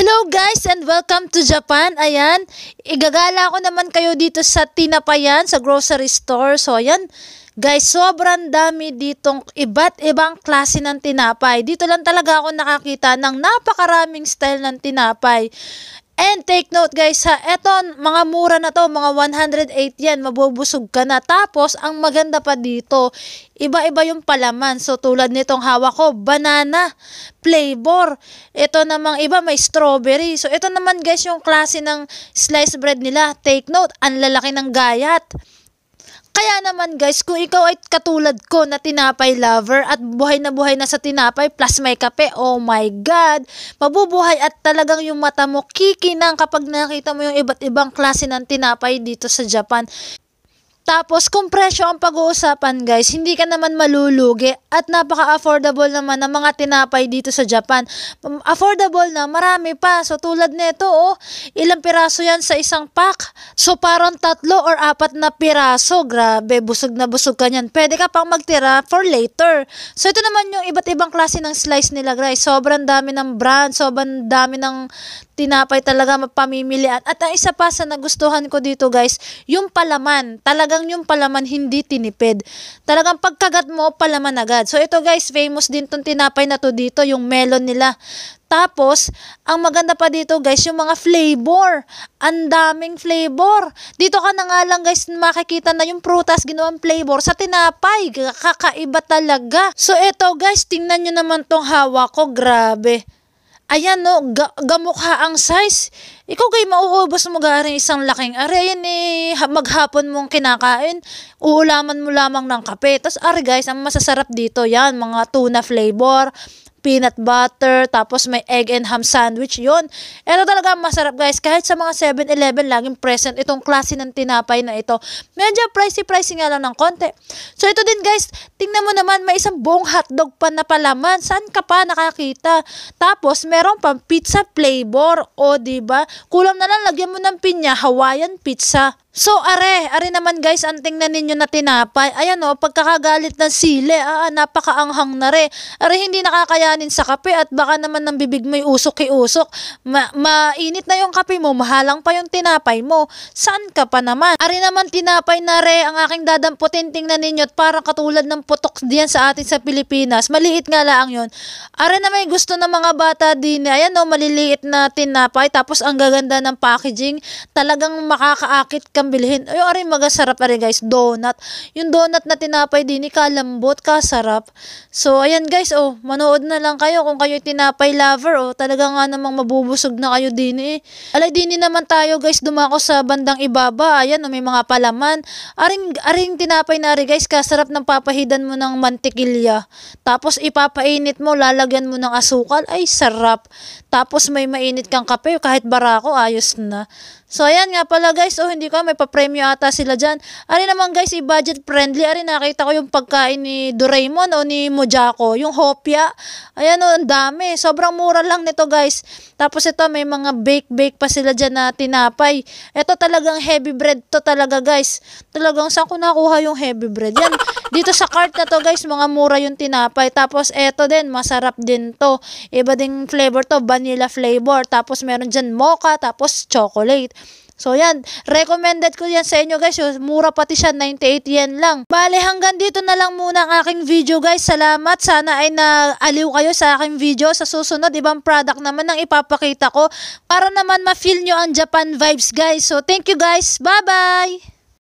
Hello guys and welcome to Japan. Ayan, igagala ko naman kayo dito sa Tinapayan, sa grocery store. So ayan, guys, sobrang dami ditong iba't ibang klase ng tinapay. Dito lang talaga ako nakakita ng napakaraming style ng tinapay. And take note guys ha, eto mga mura na to, mga 108 yan, mabubusog ka na. Tapos, ang maganda pa dito, iba-iba yung palaman. So tulad nitong hawak ko, banana flavor. Ito namang iba, may strawberry. So ito naman guys yung klase ng slice bread nila. Take note, ang lalaki ng gayat. Kaya naman guys, kung ikaw ay katulad ko na tinapay lover at buhay na buhay na sa tinapay plus may kape, oh my God, mabubuhay at talagang yung mata mo kikinang kapag nakita mo yung iba't ibang klase ng tinapay dito sa Japan. Tapos kung ang pag-uusapan guys, hindi ka naman malulugi at napaka-affordable naman ng mga tinapay dito sa Japan. Um, affordable na, marami pa. So tulad nito, oh, ilang piraso yan sa isang pack. So parang tatlo or apat na piraso. Grabe, busog na busog ka niyan. Pwede ka pang magtira for later. So ito naman yung iba't ibang klase ng slice nila guys. Sobrang dami ng brand, sobrang dami ng tinapay talaga mapamimilian. At ang isa pa sa nagustuhan ko dito guys, yung palaman. Talaga talagang yung palaman hindi tinipid. Talagang pagkagat mo, palaman agad. So ito guys, famous din tong tinapay na to dito, yung melon nila. Tapos, ang maganda pa dito guys, yung mga flavor. Ang daming flavor. Dito ka na nga lang guys, makikita na yung prutas ginawang flavor sa tinapay. Kakaiba talaga. So ito guys, tingnan nyo naman tong hawak ko. Grabe. Ayan no, ga gamukha ang size. Ikaw kay mauubos mo garing isang laking are, yan eh, maghapon mong kinakain, uulaman mo lamang ng kape. Tapos are guys, ang masasarap dito yan, mga tuna flavor, peanut butter, tapos may egg and ham sandwich yon. Ito talaga masarap guys. Kahit sa mga 7-Eleven, laging present itong klase ng tinapay na ito. Medyo pricey-pricey nga lang ng konti. So ito din guys, tingnan mo naman, may isang buong hotdog pa na palaman. Saan ka pa nakakita? Tapos meron pang pizza flavor. O ba diba? Kulang na lang, lagyan mo ng pinya, Hawaiian pizza. So are, are naman guys, ang tingnan ninyo na tinapay. Ayan o, oh, pagkakagalit ng sile, ah, napakaanghang na re. Are hindi nakakayanin sa kape at baka naman ng bibig mo'y usok-iusok. Ma mainit na yung kape mo, mahalang pa yung tinapay mo. Saan ka pa naman? Are naman tinapay na re, ang aking dadamputin tingnan ninyo at parang katulad ng putok diyan sa atin sa Pilipinas. Maliit nga lang yun. Are na may gusto ng mga bata din. Ayan o, oh, maliliit na tinapay tapos ang gaganda ng packaging. Talagang makakaakit ka kang bilhin. Ay, aray, magasarap. Aray, guys, donut. Yung donut na tinapay din, kalambot, kasarap. So, ayan, guys, oh, manood na lang kayo kung kayo tinapay lover, oh, talaga nga namang mabubusog na kayo din, eh. Alay, din naman tayo, guys, dumako sa bandang ibaba. Ayan, oh, may mga palaman. Aring, aring tinapay na, aray, guys, kasarap ng papahidan mo ng mantikilya. Tapos, ipapainit mo, lalagyan mo ng asukal. Ay, sarap. Tapos, may mainit kang kape, kahit barako, ayos na. So ayan nga pala guys, oh hindi ko may pa-premyo ata sila diyan. Ari naman guys, i-budget eh, friendly. Ari nakita ko yung pagkain ni Doraemon o ni Mojako, yung Hopia. Ayan oh, ang dami. Sobrang mura lang nito guys. Tapos ito may mga bake bake pa sila diyan na tinapay. Ito talagang heavy bread to talaga guys. Talagang saan ko nakuha yung heavy bread? Yan dito sa cart na to guys, mga mura yung tinapay. Tapos eto din, masarap din to. Iba ding flavor to, vanilla flavor. Tapos meron dyan mocha, tapos chocolate. So yan, recommended ko yan sa inyo guys. Mura pati siya, 98 yen lang. Bale, hanggang dito na lang muna ang aking video guys. Salamat. Sana ay naaliw kayo sa aking video. Sa susunod, ibang product naman ang ipapakita ko para naman ma-feel nyo ang Japan vibes guys. So thank you guys. Bye-bye!